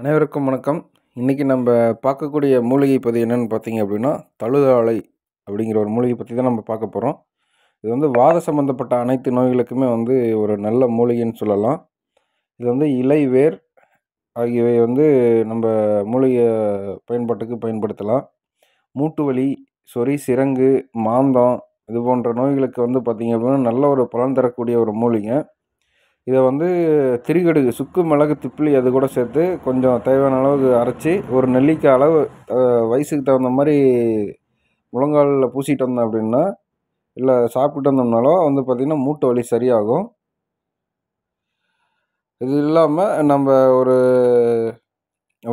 அனைவருக்கும் வணக்கம் இன்றைக்கி நம்ம பார்க்கக்கூடிய மூலிகை பதி என்னென்னு பார்த்தீங்க அப்படின்னா தழுதாலை அப்படிங்கிற ஒரு மூலிகை பற்றி தான் நம்ம பார்க்க போகிறோம் இது வந்து வாத சம்மந்தப்பட்ட அனைத்து நோய்களுக்குமே வந்து ஒரு நல்ல மூலிகைன்னு சொல்லலாம் இது வந்து இலை வேர் ஆகியவை வந்து நம்ம மூலிகை பயன்பாட்டுக்கு பயன்படுத்தலாம் மூட்டு வலி சொறி சிரங்கு மாந்தம் இது போன்ற நோய்களுக்கு வந்து பார்த்திங்க அப்படின்னா நல்ல ஒரு பலன் தரக்கூடிய ஒரு மூலிகை இதை வந்து திரிகடுகு சுக்கு மிளகு திப்பிலி அது கூட சேர்த்து கொஞ்சம் தேவையான அளவுக்கு அரைச்சி ஒரு நெல்லிக்காய் அளவு வயசுக்கு தகுந்த மாதிரி முழங்காலில் பூசிட்டு வந்தோம் அப்படின்னா இல்லை சாப்பிட்டு வந்தோம்னாலோ வந்து பார்த்திங்கன்னா மூட்டு வலி சரியாகும் இது இல்லாமல் நம்ம ஒரு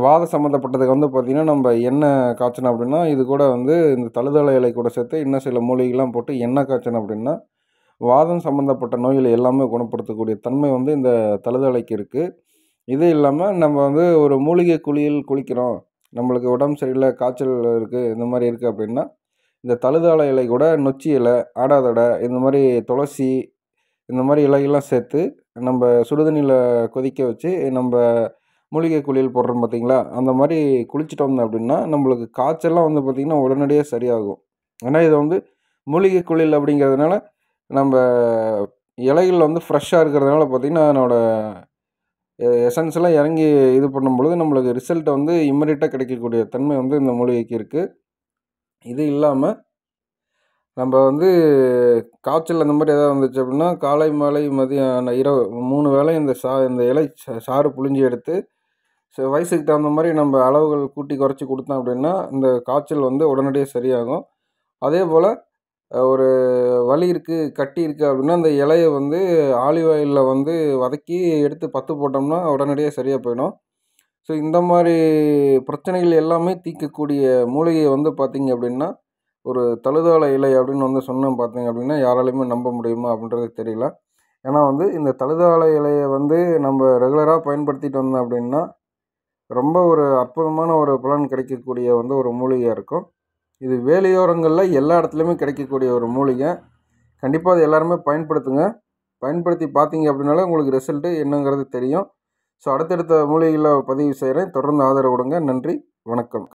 வாத சம்மந்தப்பட்டதுக்கு வந்து பார்த்திங்கன்னா நம்ம எண்ணெய் காய்ச்சணும் அப்படின்னா இது கூட வந்து இந்த தழுதலை இலை கூட சேர்த்து இன்னும் சில மூலிகைலாம் போட்டு எண்ணெய் காய்ச்சணும் அப்படின்னா வாதம் சம்மந்தப்பட்ட நோய்களை எல்லாமே குணப்படுத்தக்கூடிய தன்மை வந்து இந்த தழுதலைக்கு இருக்குது இது இல்லாமல் நம்ம வந்து ஒரு மூலிகை குளியல் குளிக்கிறோம் நம்மளுக்கு உடம்பு சரியில்லை காய்ச்சல் இருக்குது இந்த மாதிரி இருக்குது அப்படின்னா இந்த தழுதாள இலை கூட நொச்சி இலை ஆடாதடை இந்த மாதிரி துளசி இந்த மாதிரி இலையெல்லாம் சேர்த்து நம்ம சுடுதண்ணியில் கொதிக்க வச்சு நம்ம மூலிகை குளியல் போடுறோம் பார்த்திங்களா அந்த மாதிரி குளிச்சிட்டோம் அப்படின்னா நம்மளுக்கு காய்ச்சல்லாம் வந்து பார்த்திங்கன்னா உடனடியாக சரியாகும் ஆனால் இதை வந்து மூலிகை குளியல் அப்படிங்கிறதுனால நம்ம இலைகள் வந்து ஃப்ரெஷ்ஷாக இருக்கிறதுனால பார்த்திங்கன்னா அதனோட எசன்ஸ்லாம் இறங்கி இது பண்ணும் பொழுது நம்மளுக்கு ரிசல்ட்டை வந்து இம்மீடியட்டாக கிடைக்கக்கூடிய தன்மை வந்து இந்த மூலிகைக்கு இருக்குது இது இல்லாமல் நம்ம வந்து காய்ச்சல் அந்த மாதிரி எதாவது வந்துச்சு அப்படின்னா காலை மாலை மதியம் இரவு மூணு வேலை இந்த சா இந்த இலை சாறு புழிஞ்சு எடுத்து வயசுக்கு தகுந்த மாதிரி நம்ம அளவுகள் கூட்டி குறைச்சி கொடுத்தோம் அப்படின்னா இந்த காய்ச்சல் வந்து உடனடியாக சரியாகும் அதே போல் ஒரு வலி இருக்குது கட்டி இருக்குது அப்படின்னா அந்த இலையை வந்து ஆலிவ் ஆயிலில் வந்து வதக்கி எடுத்து பற்று போட்டோம்னா உடனடியாக சரியாக போயிடும் ஸோ இந்த மாதிரி பிரச்சனைகள் எல்லாமே தீர்க்கக்கூடிய மூலிகையை வந்து பார்த்திங்க அப்படின்னா ஒரு தழுதாள இலை அப்படின்னு வந்து சொன்னோம் பார்த்தீங்க அப்படின்னா யாராலையுமே நம்ப முடியுமா அப்படின்றது தெரியல ஏன்னா வந்து இந்த தழுதாள இலையை வந்து நம்ம ரெகுலராக பயன்படுத்திட்டு வந்தோம் அப்படின்னா ரொம்ப ஒரு அற்புதமான ஒரு பலன் கிடைக்கக்கூடிய வந்து ஒரு மூலிகையாக இருக்கும் இது வேலையோரங்களில் எல்லா இடத்துலையுமே கிடைக்கக்கூடிய ஒரு மூலிகை கண்டிப்பாக அதை எல்லாருமே பயன்படுத்துங்க பயன்படுத்தி பார்த்தீங்க அப்படின்னால உங்களுக்கு ரிசல்ட்டு என்னங்கிறது தெரியும் ஸோ அடுத்தடுத்த மூலிகையில் பதிவு செய்கிறேன் தொடர்ந்து ஆதரவு கொடுங்க நன்றி வணக்கம்